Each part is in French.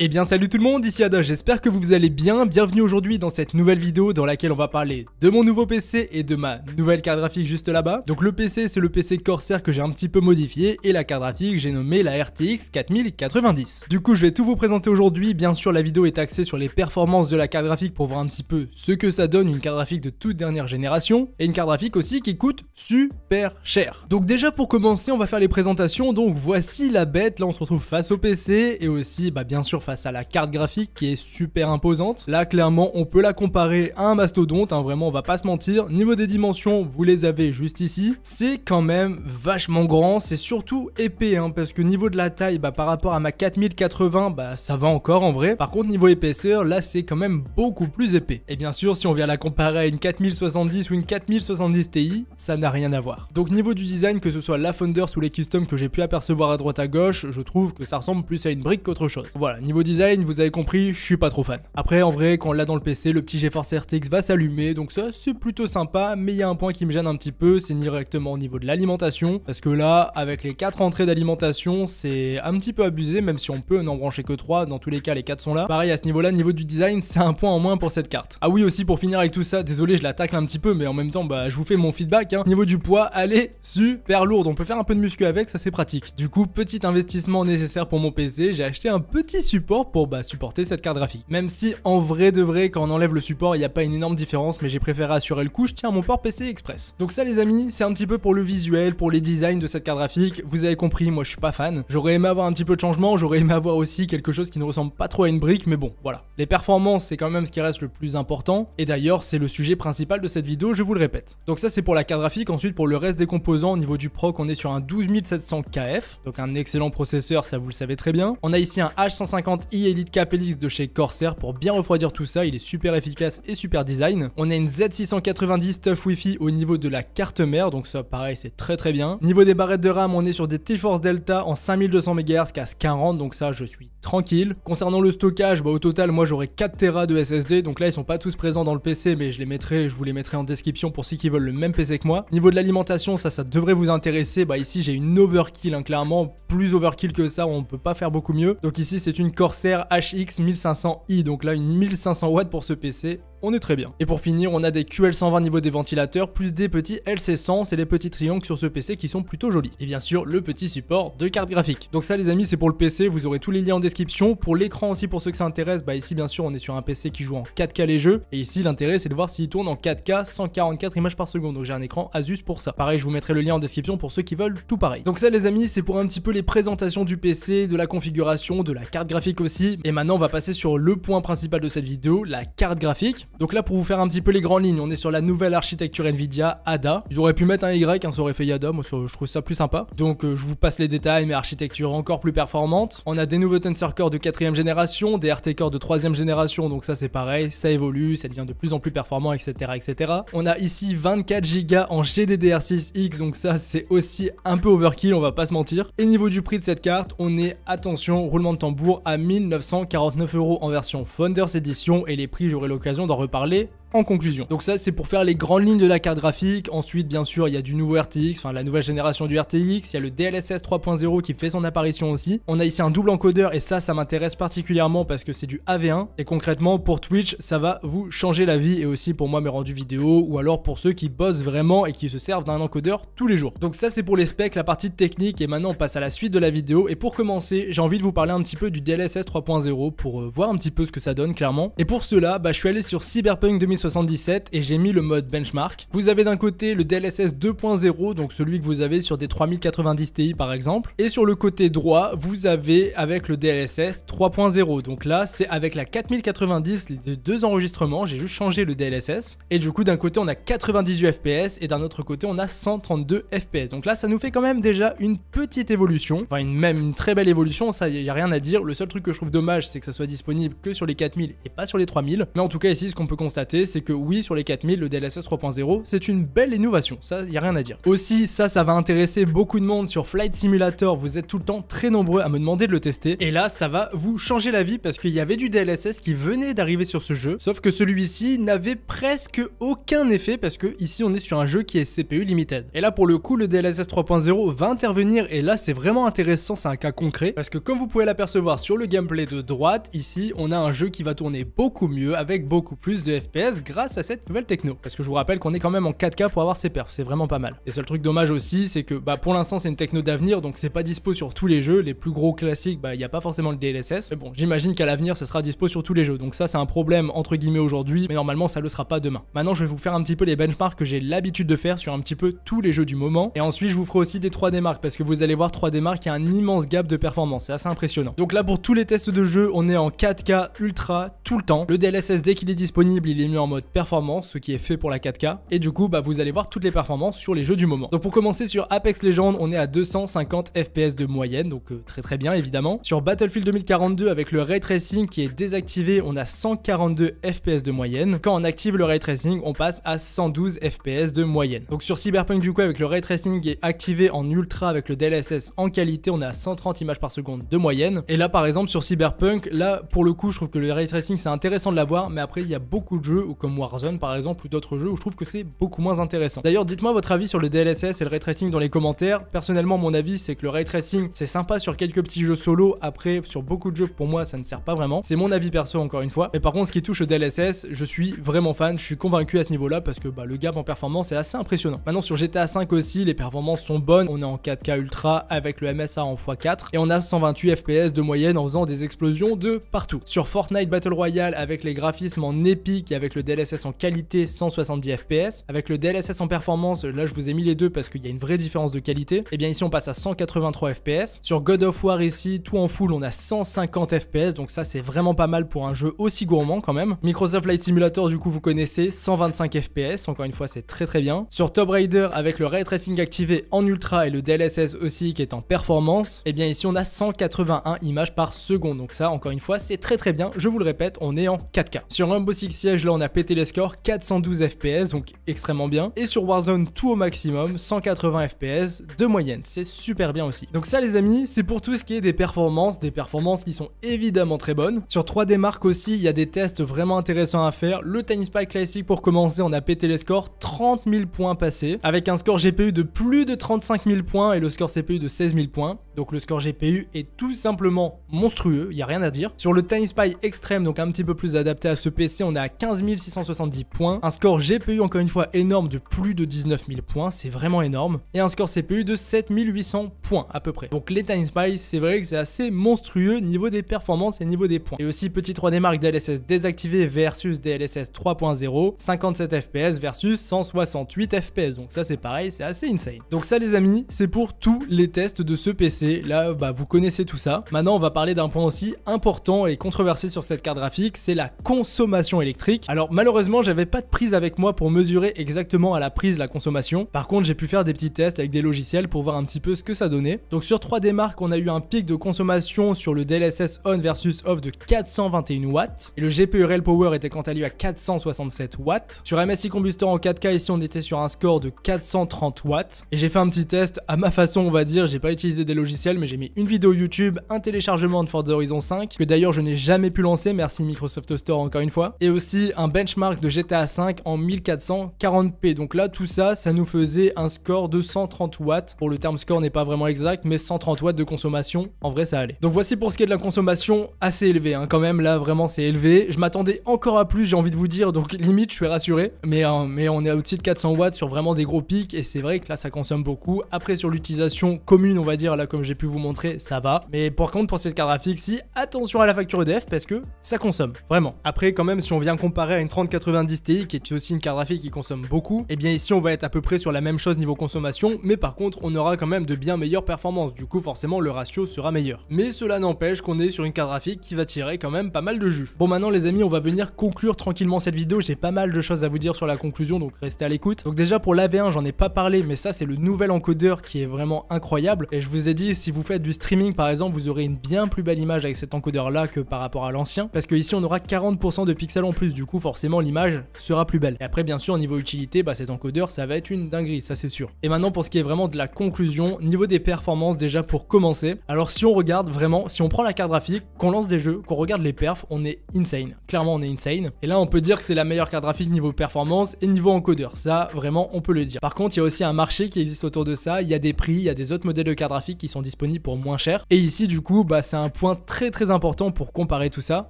Eh bien salut tout le monde, ici ado j'espère que vous allez bien, bienvenue aujourd'hui dans cette nouvelle vidéo dans laquelle on va parler de mon nouveau PC et de ma nouvelle carte graphique juste là-bas. Donc le PC c'est le PC Corsair que j'ai un petit peu modifié et la carte graphique j'ai nommé la RTX 4090. Du coup je vais tout vous présenter aujourd'hui, bien sûr la vidéo est axée sur les performances de la carte graphique pour voir un petit peu ce que ça donne une carte graphique de toute dernière génération et une carte graphique aussi qui coûte super cher. Donc déjà pour commencer on va faire les présentations, donc voici la bête, là on se retrouve face au PC et aussi bah, bien sûr face à la carte graphique qui est super imposante. Là, clairement, on peut la comparer à un mastodonte, hein, vraiment, on va pas se mentir. Niveau des dimensions, vous les avez juste ici. C'est quand même vachement grand, c'est surtout épais, hein, parce que niveau de la taille, bah, par rapport à ma 4080, bah, ça va encore en vrai. Par contre, niveau épaisseur, là, c'est quand même beaucoup plus épais. Et bien sûr, si on vient la comparer à une 4070 ou une 4070 Ti, ça n'a rien à voir. Donc niveau du design, que ce soit la Founders ou les custom que j'ai pu apercevoir à droite à gauche, je trouve que ça ressemble plus à une brique qu'autre chose. Voilà, niveau design, vous avez compris, je suis pas trop fan. Après, en vrai, quand on l'a dans le PC, le petit GeForce RTX va s'allumer, donc ça, c'est plutôt sympa, mais il y a un point qui me gêne un petit peu, c'est directement au niveau de l'alimentation, parce que là, avec les quatre entrées d'alimentation, c'est un petit peu abusé, même si on peut n'en brancher que trois dans tous les cas, les quatre sont là. Pareil, à ce niveau-là, niveau du design, c'est un point en moins pour cette carte. Ah oui, aussi, pour finir avec tout ça, désolé, je la tacle un petit peu, mais en même temps, bah, je vous fais mon feedback, hein. Niveau du poids, elle est super lourde, on peut faire un peu de muscu avec, ça c'est pratique. Du coup, petit investissement nécessaire pour mon PC, j'ai acheté un petit support pour bah, supporter cette carte graphique. Même si en vrai de vrai, quand on enlève le support, il n'y a pas une énorme différence, mais j'ai préféré assurer le coup, je tiens mon port PC Express. Donc ça les amis, c'est un petit peu pour le visuel, pour les designs de cette carte graphique. Vous avez compris, moi je suis pas fan. J'aurais aimé avoir un petit peu de changement, j'aurais aimé avoir aussi quelque chose qui ne ressemble pas trop à une brique, mais bon, voilà. Les performances, c'est quand même ce qui reste le plus important. Et d'ailleurs, c'est le sujet principal de cette vidéo, je vous le répète. Donc ça c'est pour la carte graphique, ensuite pour le reste des composants, au niveau du proc, on est sur un 12700 KF, donc un excellent processeur, ça vous le savez très bien. On a ici un H150 i Elite Capelix de chez Corsair pour bien refroidir tout ça, il est super efficace et super design. On a une Z690 Tough Wifi au niveau de la carte mère, donc ça pareil c'est très très bien. Niveau des barrettes de RAM, on est sur des T-Force Delta en 5200 MHz casse 40, donc ça je suis tranquille. Concernant le stockage, bah, au total moi j'aurais 4 Tera de SSD, donc là ils sont pas tous présents dans le PC, mais je les mettrai, je vous les mettrai en description pour ceux qui veulent le même PC que moi. Niveau de l'alimentation, ça ça devrait vous intéresser, bah ici j'ai une overkill, hein, clairement plus overkill que ça on peut pas faire beaucoup mieux. Donc ici c'est une Corsair HX 1500i, donc là une 1500 watts pour ce PC, on est très bien. Et pour finir, on a des QL120 niveau des ventilateurs, plus des petits LC100, c'est les petits triangles sur ce PC qui sont plutôt jolis. Et bien sûr, le petit support de carte graphique. Donc ça les amis, c'est pour le PC, vous aurez tous les liens en description. Pour l'écran aussi, pour ceux que ça intéresse, bah ici bien sûr, on est sur un PC qui joue en 4K les jeux. Et ici, l'intérêt, c'est de voir s'il tourne en 4K 144 images par seconde. Donc j'ai un écran Asus pour ça. Pareil, je vous mettrai le lien en description pour ceux qui veulent tout pareil. Donc ça les amis, c'est pour un petit peu les présentations du PC, de la configuration, de la carte graphique aussi. Et maintenant, on va passer sur le point principal de cette vidéo, la carte graphique. Donc là, pour vous faire un petit peu les grandes lignes, on est sur la nouvelle architecture Nvidia, ADA. Ils auraient pu mettre un Y, un hein, ça aurait fait Yada, moi je trouve ça plus sympa. Donc euh, je vous passe les détails, mais architecture encore plus performante. On a des nouveaux Tensor Core de 4ème génération, des RT Core de 3ème génération, donc ça c'est pareil, ça évolue, ça devient de plus en plus performant, etc. etc. On a ici 24 Go en GDDR6X, donc ça c'est aussi un peu overkill, on va pas se mentir. Et niveau du prix de cette carte, on est, attention, roulement de tambour à 1949 euros en version Founders Edition, et les prix j'aurai l'occasion d'en parler en conclusion. Donc ça c'est pour faire les grandes lignes de la carte graphique. Ensuite bien sûr il y a du nouveau RTX, enfin la nouvelle génération du RTX, il y a le DLSS 3.0 qui fait son apparition aussi. On a ici un double encodeur et ça ça m'intéresse particulièrement parce que c'est du AV1 et concrètement pour Twitch ça va vous changer la vie et aussi pour moi mes rendus vidéo ou alors pour ceux qui bossent vraiment et qui se servent d'un encodeur tous les jours. Donc ça c'est pour les specs, la partie technique et maintenant on passe à la suite de la vidéo et pour commencer j'ai envie de vous parler un petit peu du DLSS 3.0 pour euh, voir un petit peu ce que ça donne clairement. Et pour cela bah, je suis allé sur Cyberpunk 2016 77 et j'ai mis le mode benchmark. Vous avez d'un côté le DLSS 2.0, donc celui que vous avez sur des 3090 Ti par exemple. Et sur le côté droit, vous avez avec le DLSS 3.0. Donc là, c'est avec la 4090, les deux enregistrements, j'ai juste changé le DLSS. Et du coup, d'un côté, on a 98 FPS et d'un autre côté, on a 132 FPS. Donc là, ça nous fait quand même déjà une petite évolution. Enfin, une, même une très belle évolution, ça, y a rien à dire. Le seul truc que je trouve dommage, c'est que ça soit disponible que sur les 4000 et pas sur les 3000. Mais en tout cas, ici, ce qu'on peut constater, c'est que oui, sur les 4000, le DLSS 3.0, c'est une belle innovation, ça, y a rien à dire. Aussi, ça, ça va intéresser beaucoup de monde sur Flight Simulator, vous êtes tout le temps très nombreux à me demander de le tester, et là, ça va vous changer la vie parce qu'il y avait du DLSS qui venait d'arriver sur ce jeu, sauf que celui-ci n'avait presque aucun effet parce que ici, on est sur un jeu qui est CPU limited. Et là, pour le coup, le DLSS 3.0 va intervenir, et là, c'est vraiment intéressant, c'est un cas concret, parce que comme vous pouvez l'apercevoir sur le gameplay de droite, ici, on a un jeu qui va tourner beaucoup mieux, avec beaucoup plus de FPS, grâce à cette nouvelle techno. Parce que je vous rappelle qu'on est quand même en 4K pour avoir ses perfs, c'est vraiment pas mal. Et seul truc dommage aussi, c'est que bah, pour l'instant c'est une techno d'avenir, donc c'est pas dispo sur tous les jeux. Les plus gros classiques, bah il n'y a pas forcément le DLSS. Mais bon, j'imagine qu'à l'avenir ça sera dispo sur tous les jeux. Donc ça c'est un problème entre guillemets aujourd'hui, mais normalement ça le sera pas demain. Maintenant je vais vous faire un petit peu les benchmarks que j'ai l'habitude de faire sur un petit peu tous les jeux du moment. Et ensuite je vous ferai aussi des 3D marques parce que vous allez voir 3D marques, il y a un immense gap de performance, c'est assez impressionnant. Donc là pour tous les tests de jeu, on est en 4K ultra tout le temps. Le DLSS dès qu'il est disponible, il est mis en mode performance, ce qui est fait pour la 4K. Et du coup, bah, vous allez voir toutes les performances sur les jeux du moment. Donc pour commencer sur Apex Legends, on est à 250 FPS de moyenne, donc euh, très très bien évidemment. Sur Battlefield 2042 avec le ray tracing qui est désactivé, on a 142 FPS de moyenne. Quand on active le ray tracing, on passe à 112 FPS de moyenne. Donc sur Cyberpunk du coup avec le ray tracing est activé en ultra avec le DLSS en qualité, on est à 130 images par seconde de moyenne. Et là par exemple sur Cyberpunk, là pour le coup je trouve que le ray tracing c'est intéressant de l'avoir, mais après il y a beaucoup de jeux où comme Warzone par exemple ou d'autres jeux où je trouve que c'est beaucoup moins intéressant. D'ailleurs, dites-moi votre avis sur le DLSS et le ray tracing dans les commentaires. Personnellement, mon avis c'est que le ray tracing c'est sympa sur quelques petits jeux solo, après sur beaucoup de jeux pour moi ça ne sert pas vraiment. C'est mon avis perso encore une fois. Mais par contre, ce qui touche au DLSS, je suis vraiment fan, je suis convaincu à ce niveau-là parce que bah, le gap en performance est assez impressionnant. Maintenant sur GTA 5 aussi, les performances sont bonnes, on est en 4K ultra avec le MSA en x4 et on a 128 FPS de moyenne en faisant des explosions de partout. Sur Fortnite Battle Royale avec les graphismes en épique et avec le DLSS en qualité 170 fps, avec le DLSS en performance, là je vous ai mis les deux parce qu'il y a une vraie différence de qualité, et eh bien ici on passe à 183 fps. Sur God of War ici, tout en full, on a 150 fps, donc ça c'est vraiment pas mal pour un jeu aussi gourmand quand même. Microsoft Light Simulator du coup vous connaissez, 125 fps, encore une fois c'est très très bien. Sur Top Raider avec le ray tracing activé en ultra et le DLSS aussi qui est en performance, et eh bien ici on a 181 images par seconde, donc ça encore une fois c'est très très bien, je vous le répète, on est en 4K. Sur Rainbow Six Siege là on a pété les scores 412 FPS, donc extrêmement bien. Et sur Warzone, tout au maximum, 180 FPS de moyenne. C'est super bien aussi. Donc ça les amis, c'est pour tout ce qui est des performances, des performances qui sont évidemment très bonnes. Sur 3D Mark aussi, il y a des tests vraiment intéressants à faire. Le Tennis Spike Classic pour commencer, on a pété les scores, 30 000 points passés, avec un score GPU de plus de 35 000 points et le score CPU de 16 000 points. Donc le score GPU est tout simplement monstrueux, il n'y a rien à dire. Sur le Time Spy Extreme, donc un petit peu plus adapté à ce PC, on est à 15 670 points. Un score GPU encore une fois énorme de plus de 19 000 points, c'est vraiment énorme. Et un score CPU de 7800 points à peu près. Donc les Time Spy, c'est vrai que c'est assez monstrueux niveau des performances et niveau des points. Et aussi petit 3D marque DLSS désactivé versus DLSS 3.0, 57 FPS versus 168 FPS. Donc ça c'est pareil, c'est assez insane. Donc ça les amis, c'est pour tous les tests de ce PC. Là, bah, vous connaissez tout ça. Maintenant, on va parler d'un point aussi important et controversé sur cette carte graphique, c'est la consommation électrique. Alors malheureusement, j'avais pas de prise avec moi pour mesurer exactement à la prise la consommation. Par contre, j'ai pu faire des petits tests avec des logiciels pour voir un petit peu ce que ça donnait. Donc sur 3D Mark, on a eu un pic de consommation sur le DLSS on versus off de 421 watts. Et le GPU e Rail Power était quant à lui à 467 watts. Sur MSI Combustor en 4K, ici on était sur un score de 430 watts. Et j'ai fait un petit test à ma façon, on va dire. J'ai pas utilisé des logiciels mais j'ai mis une vidéo YouTube, un téléchargement de Forza Horizon 5, que d'ailleurs je n'ai jamais pu lancer, merci Microsoft Store encore une fois, et aussi un benchmark de GTA 5 en 1440p. Donc là, tout ça, ça nous faisait un score de 130 watts. Pour le terme score n'est pas vraiment exact, mais 130 watts de consommation, en vrai, ça allait. Donc voici pour ce qui est de la consommation, assez élevée, hein. quand même, là, vraiment, c'est élevé. Je m'attendais encore à plus, j'ai envie de vous dire, donc limite, je suis rassuré, mais, euh, mais on est au-dessus de 400 watts sur vraiment des gros pics, et c'est vrai que là, ça consomme beaucoup. Après, sur l'utilisation commune, on va dire, là, comme j'ai pu vous montrer, ça va. Mais par contre, pour cette carte graphique, si, attention à la facture EDF parce que ça consomme, vraiment. Après, quand même, si on vient comparer à une 3090 Ti, qui est aussi une carte graphique qui consomme beaucoup, et eh bien ici, on va être à peu près sur la même chose niveau consommation, mais par contre, on aura quand même de bien meilleures performances. Du coup, forcément, le ratio sera meilleur. Mais cela n'empêche qu'on est sur une carte graphique qui va tirer quand même pas mal de jus. Bon, maintenant, les amis, on va venir conclure tranquillement cette vidéo. J'ai pas mal de choses à vous dire sur la conclusion, donc restez à l'écoute. Donc déjà, pour l'AV1, j'en ai pas parlé, mais ça, c'est le nouvel encodeur qui est vraiment incroyable. Et je vous ai dit, si vous faites du streaming par exemple, vous aurez une bien plus belle image avec cet encodeur là que par rapport à l'ancien, parce que ici on aura 40% de pixels en plus, du coup forcément l'image sera plus belle. Et après bien sûr au niveau utilité, bah, cet encodeur ça va être une dinguerie, ça c'est sûr. Et maintenant pour ce qui est vraiment de la conclusion, niveau des performances déjà pour commencer, alors si on regarde vraiment, si on prend la carte graphique, qu'on lance des jeux, qu'on regarde les perfs, on est insane. Clairement on est insane. Et là on peut dire que c'est la meilleure carte graphique niveau performance et niveau encodeur, ça vraiment on peut le dire. Par contre il y a aussi un marché qui existe autour de ça, il y a des prix, il y a des autres modèles de carte graphique qui sont disponibles pour moins cher. Et ici, du coup, bah, c'est un point très très important pour comparer tout ça.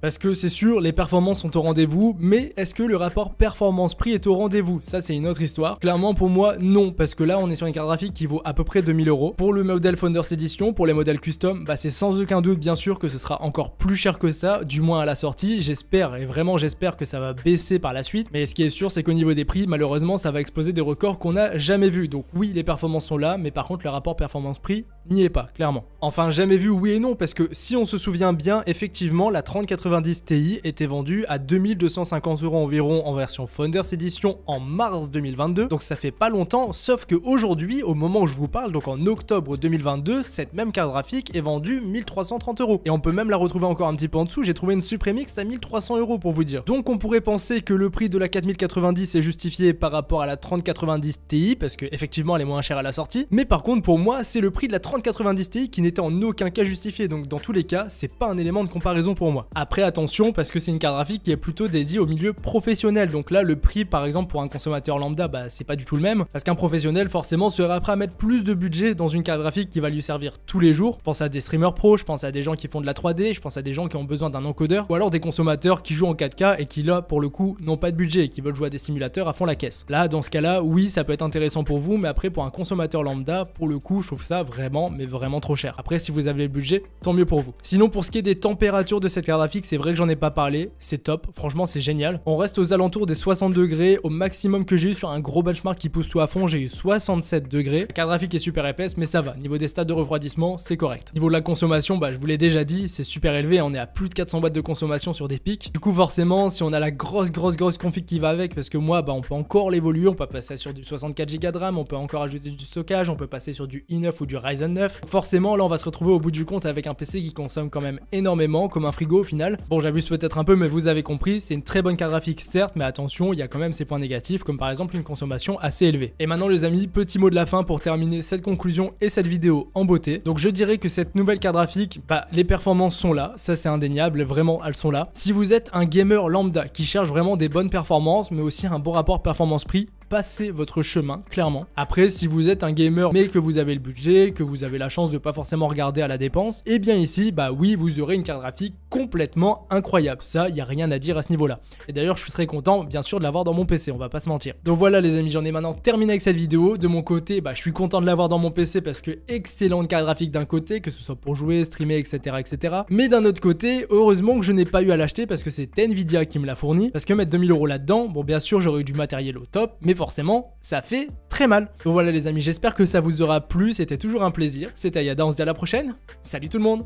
Parce que c'est sûr, les performances sont au rendez-vous, mais est-ce que le rapport performance-prix est au rendez-vous Ça, c'est une autre histoire. Clairement, pour moi, non. Parce que là, on est sur une carte graphique qui vaut à peu près 2000 euros. Pour le modèle Founders Edition, pour les modèles custom, bah, c'est sans aucun doute, bien sûr, que ce sera encore plus cher que ça, du moins à la sortie. J'espère, et vraiment, j'espère que ça va baisser par la suite. Mais ce qui est sûr, c'est qu'au niveau des prix, malheureusement, ça va exploser des records qu'on n'a jamais vus. Donc oui, les performances sont là, mais par contre, le rapport performance-prix, n'y est pas, clairement. Enfin, jamais vu oui et non, parce que si on se souvient bien, effectivement, la 3090 Ti était vendue à 2250 euros environ en version Founders Edition en mars 2022, donc ça fait pas longtemps, sauf que aujourd'hui, au moment où je vous parle, donc en octobre 2022, cette même carte graphique est vendue 1330 euros. Et on peut même la retrouver encore un petit peu en dessous, j'ai trouvé une Supremix à 1300 euros pour vous dire. Donc on pourrait penser que le prix de la 4090 est justifié par rapport à la 3090 Ti, parce que effectivement elle est moins chère à la sortie, mais par contre pour moi, c'est le prix de la 90 t qui n'était en aucun cas justifié, donc dans tous les cas, c'est pas un élément de comparaison pour moi. Après, attention, parce que c'est une carte graphique qui est plutôt dédiée au milieu professionnel, donc là, le prix, par exemple, pour un consommateur lambda, bah, c'est pas du tout le même, parce qu'un professionnel, forcément, serait prêt à mettre plus de budget dans une carte graphique qui va lui servir tous les jours. Je pense à des streamers pro, je pense à des gens qui font de la 3D, je pense à des gens qui ont besoin d'un encodeur, ou alors des consommateurs qui jouent en 4K et qui, là, pour le coup, n'ont pas de budget et qui veulent jouer à des simulateurs à fond la caisse. Là, dans ce cas-là, oui, ça peut être intéressant pour vous, mais après, pour un consommateur lambda, pour le coup, je trouve ça vraiment mais vraiment trop cher. Après, si vous avez le budget, tant mieux pour vous. Sinon, pour ce qui est des températures de cette carte graphique, c'est vrai que j'en ai pas parlé, c'est top, franchement, c'est génial. On reste aux alentours des 60 degrés, au maximum que j'ai eu sur un gros benchmark qui pousse tout à fond, j'ai eu 67 degrés. La carte graphique est super épaisse, mais ça va. Niveau des stades de refroidissement, c'est correct. Niveau de la consommation, bah, je vous l'ai déjà dit, c'est super élevé, on est à plus de 400 watts de consommation sur des pics. Du coup, forcément, si on a la grosse, grosse, grosse config qui va avec, parce que moi, bah, on peut encore l'évoluer, on peut passer sur du 64 Go de RAM, on peut encore ajouter du stockage, on peut passer sur du i9 ou du Ryzen Forcément, là, on va se retrouver au bout du compte avec un PC qui consomme quand même énormément, comme un frigo au final. Bon, j'abuse peut-être un peu, mais vous avez compris, c'est une très bonne carte graphique, certes, mais attention, il y a quand même ses points négatifs, comme par exemple une consommation assez élevée. Et maintenant, les amis, petit mot de la fin pour terminer cette conclusion et cette vidéo en beauté. Donc, je dirais que cette nouvelle carte graphique, bah, les performances sont là, ça c'est indéniable, vraiment, elles sont là. Si vous êtes un gamer lambda qui cherche vraiment des bonnes performances, mais aussi un bon rapport performance-prix, passer votre chemin, clairement. Après, si vous êtes un gamer mais que vous avez le budget, que vous avez la chance de pas forcément regarder à la dépense, et eh bien ici, bah oui, vous aurez une carte graphique complètement incroyable. Ça, il y a rien à dire à ce niveau-là. Et d'ailleurs, je suis très content, bien sûr, de l'avoir dans mon PC, on va pas se mentir. Donc voilà les amis, j'en ai maintenant terminé avec cette vidéo. De mon côté, bah je suis content de l'avoir dans mon PC parce que excellente carte graphique d'un côté, que ce soit pour jouer, streamer, etc. etc. Mais d'un autre côté, heureusement que je n'ai pas eu à l'acheter parce que c'est Nvidia qui me l'a fourni. Parce que mettre 2000 euros là-dedans, bon bien sûr, j'aurais eu du matériel au top, mais forcément, ça fait très mal. Donc voilà les amis, j'espère que ça vous aura plu, c'était toujours un plaisir. C'était Ayada, on se dit à la prochaine. Salut tout le monde